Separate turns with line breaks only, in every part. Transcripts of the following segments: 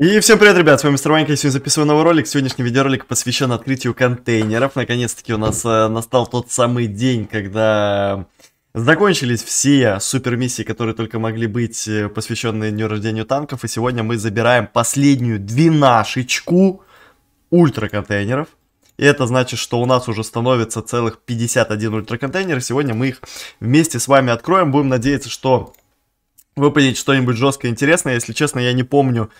И всем привет, ребят, с вами Мистер Ванька, я сегодня записываю новый ролик. Сегодняшний видеоролик посвящен открытию контейнеров. Наконец-таки у нас э, настал тот самый день, когда закончились все супер миссии, которые только могли быть э, посвященные дню рождения танков. И сегодня мы забираем последнюю двенашечку ультра контейнеров. И это значит, что у нас уже становится целых 51 ультраконтейнер. Сегодня мы их вместе с вами откроем. Будем надеяться, что выпадет что-нибудь жесткое интересное. Если честно, я не помню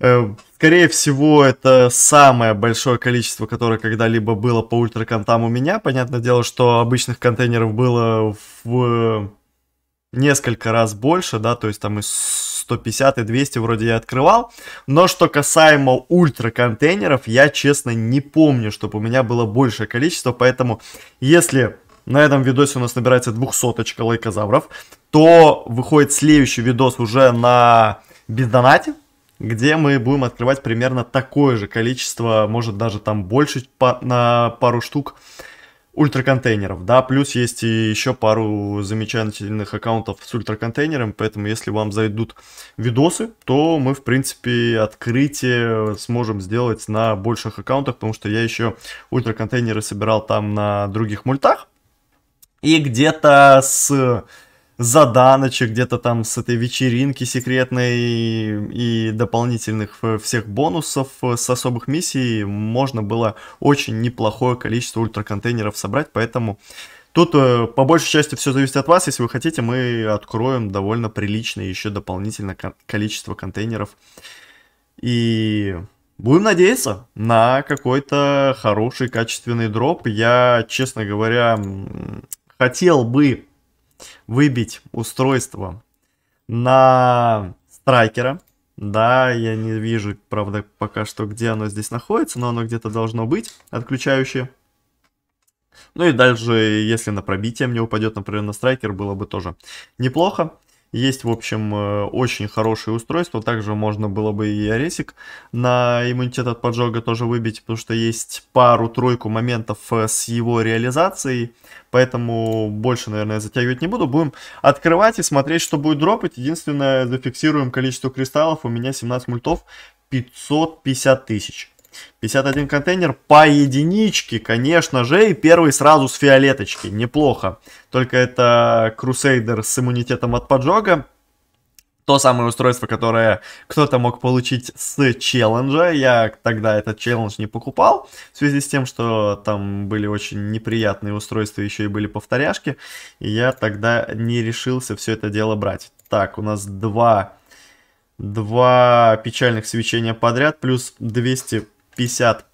Э, скорее всего, это самое большое количество, которое когда-либо было по ультраконтам у меня. Понятное дело, что обычных контейнеров было в несколько раз больше, да, то есть там и 150 и 200 вроде я открывал. Но что касаемо ультра контейнеров, я честно не помню, чтобы у меня было большее количество, поэтому если на этом видосе у нас набирается 200 лайкозавров, то выходит следующий видос уже на бездонате, где мы будем открывать примерно такое же количество, может даже там больше по, на пару штук ультраконтейнеров, да, плюс есть и еще пару замечательных аккаунтов с ультраконтейнером, поэтому если вам зайдут видосы, то мы, в принципе, открытие сможем сделать на больших аккаунтах, потому что я еще ультраконтейнеры собирал там на других мультах, и где-то с заданочек где-то там с этой вечеринки секретной и, дополнительных э, всех бонусов э, с особых миссий можно было очень неплохое количество ультраконтейнеров собрать, поэтому тут э, по большей части все зависит от вас. Если вы хотите, мы откроем довольно приличное еще дополнительное количество контейнеров. И Будем надеяться на какой-то хороший, качественный дроп. Я, честно говоря, хотел бы выбить устройство на страйкера. Да, я не вижу, правда, пока что, где оно здесь находится, но оно где-то должно быть, отключающее. Ну и дальше, если на пробитие мне упадет, например, на страйкер, было бы тоже неплохо. Есть, в общем, э, очень хорошее устройство. Также можно было бы и Аресик на иммунитет от поджога тоже выбить, потому что есть пару-тройку моментов э, с его реализацией. Поэтому больше, наверное, затягивать не буду. Будем открывать и смотреть, что будет дропать. Единственное, зафиксируем количество кристаллов. У меня 17 мультов 550 тысяч. 51 контейнер по единичке, конечно же, и первый сразу с фиолеточки, неплохо. Только это Crusader с иммунитетом от поджога, то самое устройство, которое кто-то мог получить с челленджа. Я тогда этот челлендж не покупал, в связи с тем, что там были очень неприятные устройства, еще и были повторяшки. И я тогда не решился все это дело брать. Так, у нас два, два печальных свечения подряд, плюс 200 50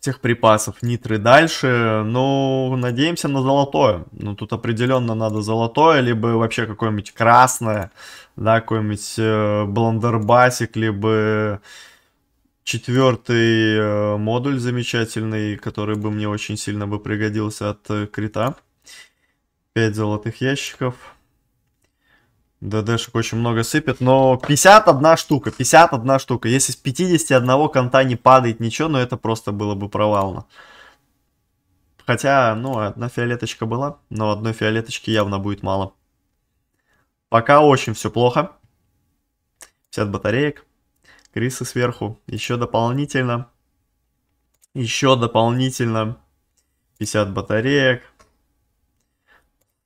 тех припасов, нитры дальше. Ну, надеемся на золотое. Ну, тут определенно надо золотое, либо вообще какое-нибудь красное, да, какой-нибудь э, бландербасик, либо четвертый э, модуль замечательный, который бы мне очень сильно бы пригодился от э, крита. 5 золотых ящиков. ДДшек очень много сыпет, но 51 штука, 51 штука. Если с 51 конта не падает ничего, но ну это просто было бы провално. Хотя, ну, одна фиолеточка была, но одной фиолеточки явно будет мало. Пока очень все плохо. 50 батареек, крысы сверху, еще дополнительно, еще дополнительно 50 батареек,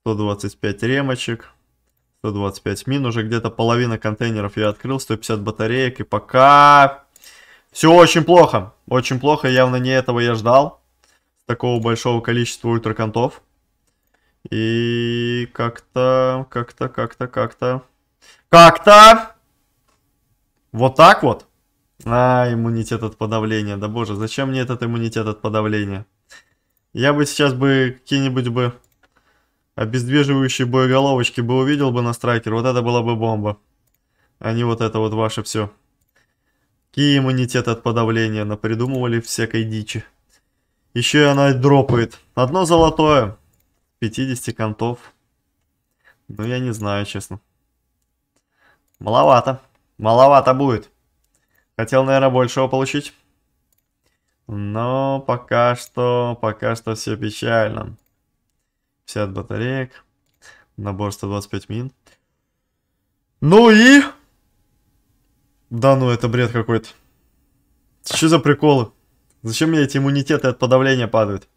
125 ремочек, 125 мин, уже где-то половина контейнеров я открыл, 150 батареек, и пока все очень плохо. Очень плохо, явно не этого я ждал, такого большого количества ультраконтов. И как-то, как-то, как-то, как-то, как-то, вот так вот. А, иммунитет от подавления, да боже, зачем мне этот иммунитет от подавления? Я бы сейчас бы какие-нибудь бы обездвиживающие боеголовочки бы увидел бы на страйкер, вот это была бы бомба. А не вот это вот ваше все. Какие иммунитет от подавления, напридумывали всякой дичи. Еще и она дропает. Одно золотое. 50 контов. Ну, я не знаю, честно. Маловато. Маловато будет. Хотел, наверное, большего получить. Но пока что, пока что все печально. 50 батареек, набор 125 мин. Ну и... Да ну, это бред какой-то. Что за приколы? Зачем мне эти иммунитеты от подавления падают?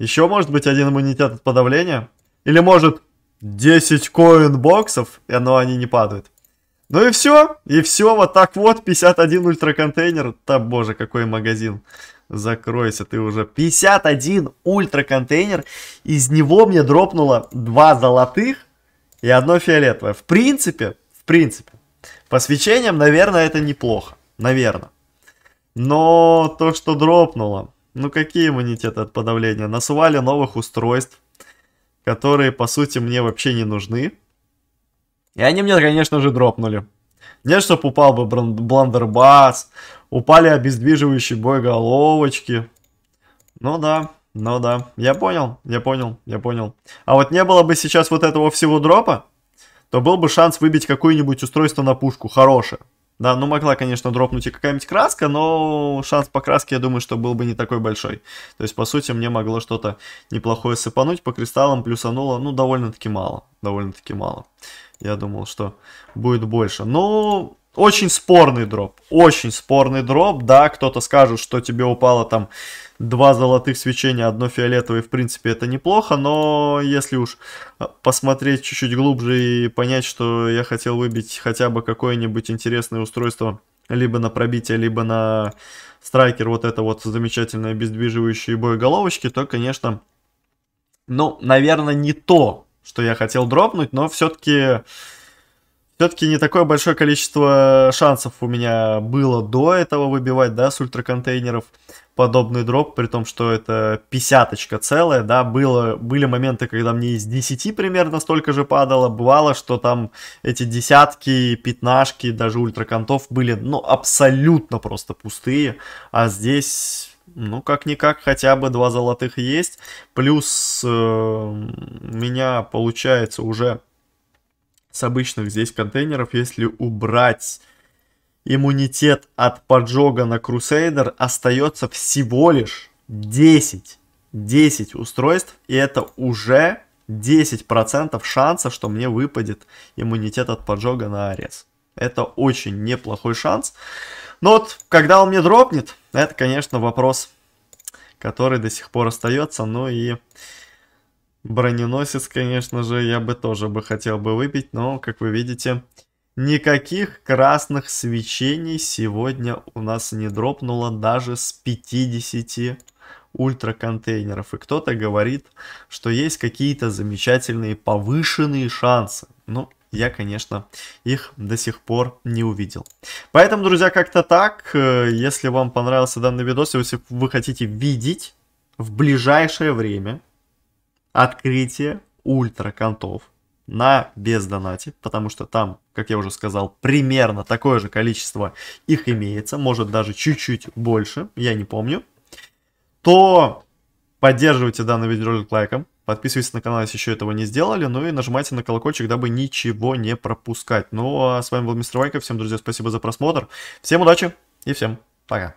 Еще может быть один иммунитет от подавления? Или может 10 коин-боксов, и оно они не падают? Ну и все, и все, вот так вот, 51 ультраконтейнер, да боже, какой магазин закройся ты уже. 51 ультра контейнер. Из него мне дропнуло 2 золотых и одно фиолетовое. В принципе, в принципе, по свечениям, наверное, это неплохо. Наверное. Но то, что дропнуло, ну какие иммунитеты от подавления? Насували новых устройств, которые, по сути, мне вообще не нужны. И они мне, конечно же, дропнули. Не, чтоб упал бы бландербас, упали обездвиживающие боеголовочки. Ну да, ну да, я понял, я понял, я понял. А вот не было бы сейчас вот этого всего дропа, то был бы шанс выбить какое-нибудь устройство на пушку, хорошее. Да, ну могла, конечно, дропнуть и какая-нибудь краска, но шанс по краске, я думаю, что был бы не такой большой. То есть, по сути, мне могло что-то неплохое сыпануть, по кристаллам плюсануло, ну, довольно-таки мало, довольно-таки мало. Я думал, что будет больше. Но очень спорный дроп. Очень спорный дроп. Да, кто-то скажет, что тебе упало там два золотых свечения, одно фиолетовое. В принципе, это неплохо. Но если уж э, посмотреть чуть-чуть глубже и понять, что я хотел выбить хотя бы какое-нибудь интересное устройство, либо на пробитие, либо на страйкер, вот это вот замечательное обездвиживающие боеголовочки, то, конечно, ну, наверное, не то, что я хотел дропнуть, но все-таки все-таки не такое большое количество шансов у меня было до этого выбивать, да, с ультраконтейнеров подобный дроп, при том, что это писяточка целая, да, было, были моменты, когда мне из 10 примерно столько же падало, бывало, что там эти десятки, пятнашки, даже ультраконтов были, ну, абсолютно просто пустые, а здесь ну, как-никак, хотя бы два золотых есть. Плюс э, у меня получается уже с обычных здесь контейнеров, если убрать иммунитет от поджога на Crusader, остается всего лишь 10. 10 устройств, и это уже 10% шанса, что мне выпадет иммунитет от поджога на Арес. Это очень неплохой шанс. Но ну вот когда он мне дропнет, это, конечно, вопрос, который до сих пор остается. Ну и броненосец, конечно же, я бы тоже бы хотел бы выпить, но, как вы видите, никаких красных свечений сегодня у нас не дропнуло даже с 50 ультра контейнеров. И кто-то говорит, что есть какие-то замечательные повышенные шансы. Ну, я, конечно, их до сих пор не увидел. Поэтому, друзья, как-то так. Э, если вам понравился данный видос, если вы хотите видеть в ближайшее время открытие ультраконтов на бездонате, потому что там, как я уже сказал, примерно такое же количество их имеется, может даже чуть-чуть больше, я не помню, то поддерживайте данный видеоролик лайком, Подписывайтесь на канал, если еще этого не сделали. Ну и нажимайте на колокольчик, дабы ничего не пропускать. Ну а с вами был Мистер Вайков. Всем, друзья, спасибо за просмотр. Всем удачи и всем пока.